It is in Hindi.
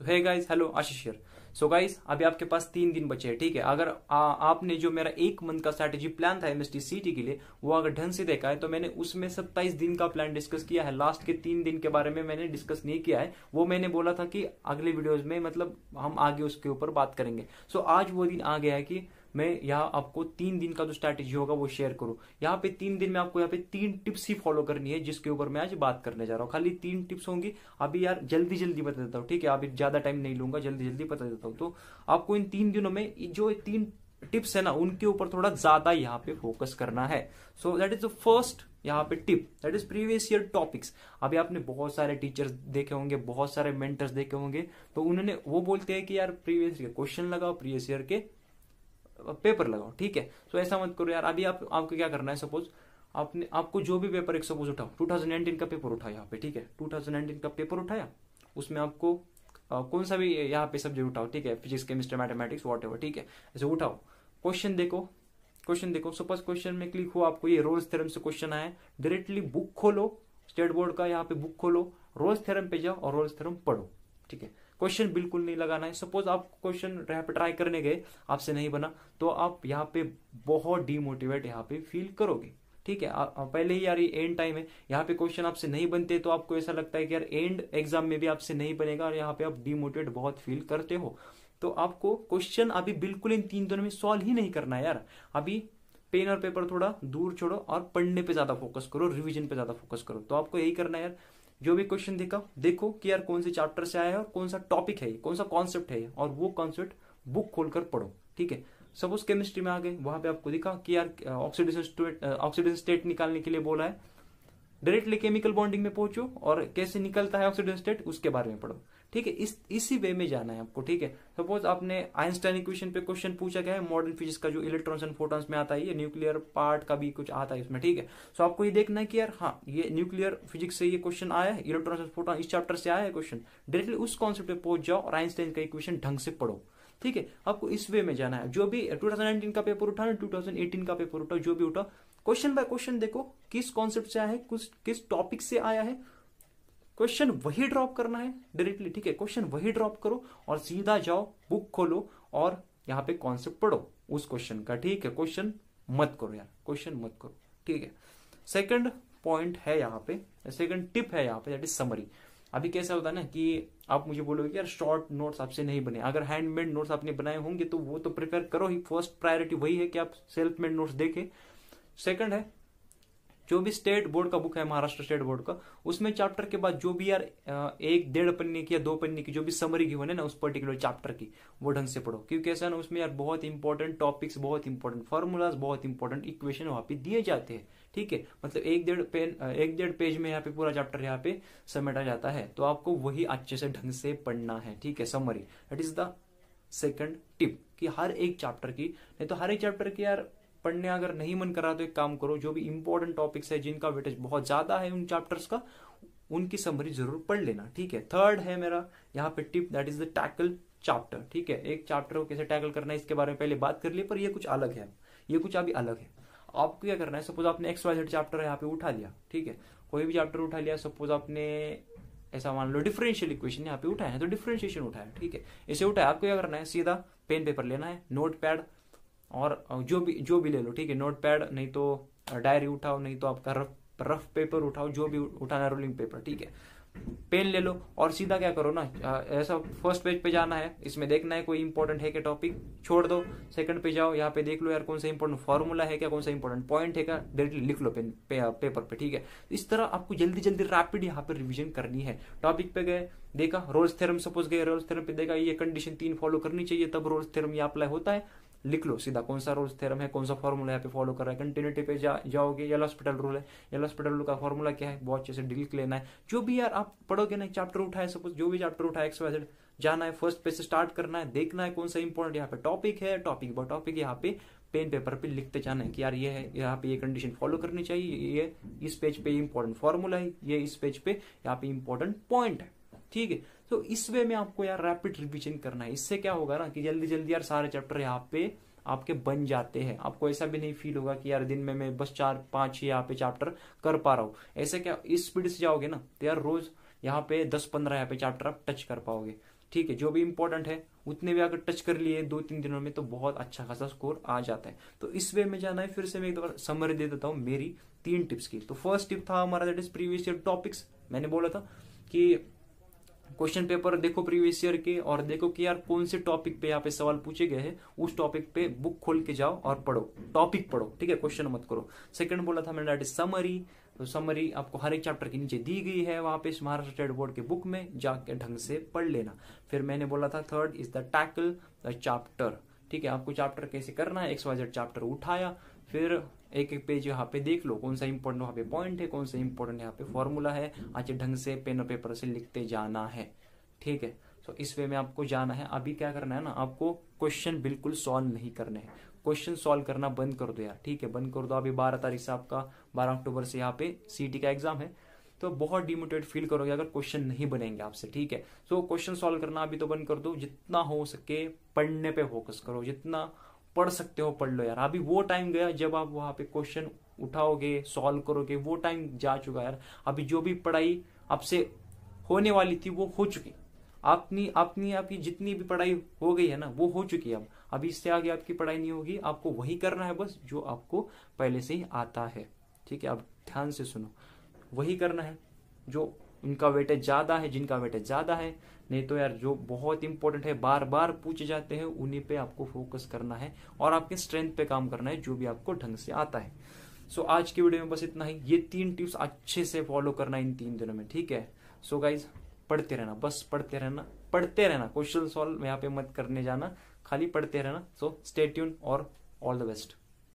तो है guys hello Ashish here so guys अभी आपके पास तीन दिन बचे हैं ठीक है अगर आ, आपने जो मेरा एक मंथ का स्ट्रेटेजी प्लान था एमएसटी सीटी के लिए वो अगर ढंग से देखा है तो मैंने उसमें सत्ताईस दिन का प्लान डिस्कस किया है लास्ट के तीन दिन के बारे में मैंने डिस्कस नहीं किया है वो मैंने बोला था कि अगले वीडियोज में मतलब हम आगे उसके ऊपर बात करेंगे सो so, आज वो दिन आ गया है कि मैं यहाँ आपको तीन दिन का जो स्ट्रैटेजी होगा वो शेयर करूँ यहाँ पे तीन दिन में आपको यहाँ पे तीन टिप्स ही फॉलो करनी है जिसके ऊपर मैं आज बात करने जा रहा हूँ खाली तीन टिप्स होंगी अभी यार जल्दी जल्दी बता देता हूँ ठीक है अभी ज्यादा टाइम नहीं लूंगा जल्दी जल्दी बता देता हूँ तो आपको इन तीन दिनों में जो तीन टिप्स है ना उनके ऊपर थोड़ा ज्यादा यहाँ पे फोकस करना है so that is the first यहाँ पे tip that is previous year topics अभी आपने बहुत सारे टीचर्स देखे होंगे बहुत सारे मेंटर्स देखे होंगे तो उन्होंने वो बोलते हैं कि यार प्रीवियस ईयर क्वेश्चन लगाओ प्रीवियस ईयर के पेपर लगाओ ठीक है सो ऐसा मत करो यार अभी आप आपको क्या करना है सपोज आपने आपको जो भी पेपर एक सपोज उठाओ 2019 का पेपर उठाओ यहाँ पे ठीक है 2019 का पेपर उठाया उसमें आपको आ, कौन सा भी यहाँ पे सब्जेक्ट उठाओ ठीक है फिजिक्स केमिस्ट्री मैथमेटिक्स वॉट ठीक है ऐसे उठाओ क्वेश्चन देखो क्वेश्चन देखो सपोज क्वेश्चन में क्लिक हुआ आपको ये रोल्स थेरम से क्वेश्चन आया डायरेक्टली बुक खोलो स्टेट बोर्ड का यहाँ पे बुक खोलो रोल्स थेरम पे जाओ और रोल्स थेरम पढ़ो ठीक है क्वेश्चन बिल्कुल नहीं लगाना है सपोज आप क्वेश्चन यहाँ पे ट्राई करने गए आपसे नहीं बना तो आप यहाँ पे बहुत डिमोटिवेट यहाँ पे फील करोगे ठीक है आ, पहले ही यार ये एंड टाइम है यहाँ पे क्वेश्चन आपसे नहीं बनते तो आपको ऐसा लगता है कि यार एंड एग्जाम में भी आपसे नहीं बनेगा और यहाँ पे आप डिमोटिवेट बहुत फील करते हो तो आपको क्वेश्चन अभी बिल्कुल इन तीन दिनों में सॉल्व ही नहीं करना है यार अभी पेन और पेपर थोड़ा दूर छोड़ो और पढ़ने पे ज्यादा फोकस करो रिवीजन पे ज्यादा फोकस करो तो आपको यही करना है यार जो भी क्वेश्चन देखा देखो कि यार कौन से चैप्टर से आया है और कौन सा टॉपिक है कौन सा कॉन्सेप्ट है और वो कॉन्सेप्ट बुक खोलकर पढ़ो ठीक है सपोज केमिस्ट्री में आ गए वहां पे आपको दिखा कि यार ऑक्सीडेशन ऑक्सीडेशन स्टेट निकालने के लिए बोला है डायरेक्टली केमिकल बॉन्डिंग में पहुंचो और कैसे निकलता है ऑक्सीडन स्टेट उसके बारे में पढ़ो ठीक है इस इसी वे में जाना है आपको ठीक है सपोज आपने आइंस्टाइन इक्वेशन पे क्वेश्चन पूछा गया है मॉडर्न फिजिक्स का जो इलेक्ट्रॉन्स एंड फोटॉन्स में आता है ये न्यूक्लियर पार्ट का भी कुछ आता है इसमें ठीक है सो आपको ये देखना है कि यार हाँ ये न्यूक्लियर फिजिक्स से ये क्वेश्चन आया है इलेक्ट्रॉन्स एंड फोटॉन इस चैप्टर से आया है क्वेश्चन डायरेक्टली उस कॉन्सेप्ट पे पहुंच जाओ और आइंस्टाइन का इक्वेशन ढंग से पढ़ो ठीक है आपको इस वे में जाना है जो भी 2019 का पेपर उठा उठाना 2018 का पेपर उठा जो भी उठा क्वेश्चन बाय क्वेश्चन देखो किस कॉन्सेप्ट से आया है कुछ किस टॉपिक से आया है क्वेश्चन वही ड्रॉप करना है डायरेक्टली ठीक है क्वेश्चन वही ड्रॉप करो और सीधा जाओ बुक खोलो और यहाँ पे कॉन्सेप्ट पढ़ो उस क्वेश्चन का ठीक है क्वेश्चन मत करो यार क्वेश्चन मत करो ठीक है सेकंड पॉइंट है यहाँ पे सेकंड टिप है यहाँ पे दैट इज समरी अभी कैसा होता है ना कि आप मुझे बोलोगे यार शॉर्ट नोट्स आपसे नहीं बने अगर हैंडमेड नोट्स आपने बनाए होंगे तो वो तो प्रिफेयर करो ही फर्स्ट प्रायोरिटी वही है कि आप सेल्फ मेड नोट्स देखें सेकंड है जो भी स्टेट बोर्ड का बुक है महाराष्ट्र स्टेट बोर्ड का उसमें चैप्टर के बाद जो भी यार एक डेढ़ पन्ने की या दो पन्ने की जो भी समरी की है ना उस पर्टिकुलर चैप्टर की वो ढंग से पढ़ो क्योंकि ऐसा ना उसमें यार बहुत इंपॉर्टेंट टॉपिक्स बहुत इंपॉर्टेंट फॉर्मूलाज बहुत इंपॉर्टेंट इक्वेशन वहां पे दिए जाते हैं ठीक है मतलब एक डेढ़ पेन एक डेढ़ पेज में यहाँ पे पूरा चैप्टर यहाँ पे समेटा जाता है तो आपको वही अच्छे से ढंग से पढ़ना है ठीक है summary that is the second tip कि हर एक चैप्टर की नहीं तो हर एक चैप्टर की यार पढ़ने अगर नहीं मन कर रहा तो एक काम करो जो भी इंपॉर्टेंट टॉपिक्स है जिनका वेटेज बहुत ज्यादा है उन चैप्टर्स का उनकी समरी जरूर पढ़ लेना ठीक है थर्ड है मेरा यहाँ पे tip that is the tackle chapter ठीक है एक चैप्टर को कैसे टैकल करना है इसके बारे में पहले बात कर ली पर ये कुछ अलग है ये कुछ अभी अलग है आपको क्या करना है सपोज आपने एक्स वाई जेड चैप्टर यहाँ पे उठा लिया ठीक है कोई भी चैप्टर उठा लिया सपोज आपने ऐसा मान लो डिफरेंशियल इक्वेशन यहाँ पे उठाया है तो डिफरेंशिएशन उठाया ठीक है इसे उठाया आपको क्या करना है सीधा पेन पेपर लेना है नोट पैड और जो भी जो भी ले लो ठीक है नोट पैड नहीं तो डायरी उठाओ नहीं तो आपका रफ रफ पेपर उठाओ जो भी उठाना रोलिंग पेपर ठीक है पेन ले लो और सीधा क्या करो ना ऐसा फर्स्ट पेज पे जाना है इसमें देखना है कोई इंपॉर्टेंट है क्या टॉपिक छोड़ दो सेकंड पे जाओ यहाँ पे देख लो यार कौन सा इंपॉर्टेंट फॉर्मूला है क्या कौन सा इंपॉर्टेंट पॉइंट है क्या डायरेक्टली लिख लो पेन पे, पेपर पे ठीक है तो इस तरह आपको जल्दी जल्दी रैपिड यहाँ पे रिविजन करनी है टॉपिक पे गए देखा रोल्स थेरम सपोज गए रोल्स थेरम पे देखा ये कंडीशन तीन फॉलो करनी चाहिए तब रोल्स थेरम ये अप्लाई होता है लिख लो सीधा कौन सा रूल्स थ्योरम है कौन सा फॉर्मूला यहाँ पे फॉलो कर रहा है कंटिन्यूटी पे जा, जाओगे यल हॉस्पिटल रूल है यल हॉस्पिटल रूल का फॉर्मूला क्या है बहुत अच्छे से डिलीट लेना है जो भी यार आप पढ़ोगे ना चैप्टर उठाए सपोज जो भी चैप्टर उठाए एक्स वाइजेड जाना है फर्स्ट पेज से स्टार्ट करना है देखना है कौन सा इंपॉर्टेंट यहाँ पे टॉपिक है टॉपिक बहुत टॉपिक यहाँ पे पेन पेपर पे लिखते जाना है कि यार ये है यहाँ पे ये कंडीशन फॉलो करनी चाहिए ये इस पेज पे इंपॉर्टेंट फॉर्मूला है ये इस पेज पे यहाँ पे इंपॉर्टेंट पॉइंट है ठीक है तो इस वे में आपको यार रैपिड रिविजन करना है इससे क्या होगा ना कि जल्दी जल्दी यार सारे चैप्टर यहाँ पे आपके बन जाते हैं आपको ऐसा भी नहीं फील होगा कि यार दिन में मैं बस चार पांच ही यहाँ पे चैप्टर कर पा रहा हूँ ऐसे क्या इस स्पीड से जाओगे ना तो यार रोज यहाँ पे दस पंद्रह यहाँ पे चैप्टर आप टच कर पाओगे ठीक है जो भी इंपॉर्टेंट है उतने भी अगर टच कर लिए दो तीन दिनों में तो बहुत अच्छा खासा स्कोर आ जाता है तो इस वे में जाना है फिर से मैं एक बार समरी दे देता हूँ मेरी तीन टिप्स की तो फर्स्ट टिप था हमारा that is previous year topics मैंने बोला था कि क्वेश्चन पेपर देखो प्रीवियस ईयर के और देखो कि यार कौन से टॉपिक पे यहाँ पे सवाल पूछे गए हैं उस टॉपिक पे बुक खोल के जाओ और पढ़ो टॉपिक पढ़ो ठीक है क्वेश्चन मत करो सेकंड बोला था मैंने समरी तो समरी आपको हर एक चैप्टर के नीचे दी गई है वहां पे महाराष्ट्र स्टेट बोर्ड के बुक में जाके ढंग से पढ़ लेना फिर मैंने बोला था third is the tackle the chapter ठीक है आपको चैप्टर कैसे करना है एक्स वाई जेड चैप्टर उठाया फिर एक एक पेज यहाँ पे देख लो कौन सा इंपॉर्टेंट वहाँ पे पॉइंट है कौन सा इंपॉर्टेंट यहाँ पे फॉर्मूला है अच्छे ढंग से पेन और पेपर से लिखते जाना है ठीक है तो इस वे में आपको जाना है अभी क्या करना है ना आपको क्वेश्चन बिल्कुल सॉल्व नहीं करने हैं क्वेश्चन सॉल्व करना बंद कर दो यार ठीक है बंद कर दो अभी बारह तारीख से आपका बारह अक्टूबर से यहाँ पे सीटी का एग्जाम है तो बहुत डिमोटिवेट फील करोगे अगर क्वेश्चन नहीं बनेंगे आपसे ठीक है सो क्वेश्चन सॉल्व करना अभी तो बंद कर दो जितना हो सके पढ़ने पे फोकस करो जितना पढ़ सकते हो पढ़ लो यार अभी वो टाइम गया जब आप वहां पे क्वेश्चन उठाओगे सॉल्व करोगे वो टाइम जा चुका यार अभी जो भी पढ़ाई आपसे होने वाली थी वो हो चुकी आपनी अपनी आपकी जितनी भी पढ़ाई हो गई है ना वो हो चुकी है अब अभी इससे आगे आपकी पढ़ाई नहीं होगी आपको वही करना है बस जो आपको पहले से ही आता है ठीक है अब ध्यान से सुनो वही करना है जो उनका वेटेज ज़्यादा है जिनका वेटेज ज़्यादा है नहीं तो यार जो बहुत इंपॉर्टेंट है बार बार पूछे जाते हैं उन्हीं पे आपको फोकस करना है और आपके स्ट्रेंथ पे काम करना है जो भी आपको ढंग से आता है सो so, आज की वीडियो में बस इतना ही ये तीन टिप्स अच्छे से फॉलो करना इन तीन दिनों में ठीक है सो so, गाइज पढ़ते रहना बस पढ़ते रहना पढ़ते रहना क्वेश्चन सॉल्व यहाँ पे मत करने जाना खाली पढ़ते रहना सो स्टेट्यून और ऑल द बेस्ट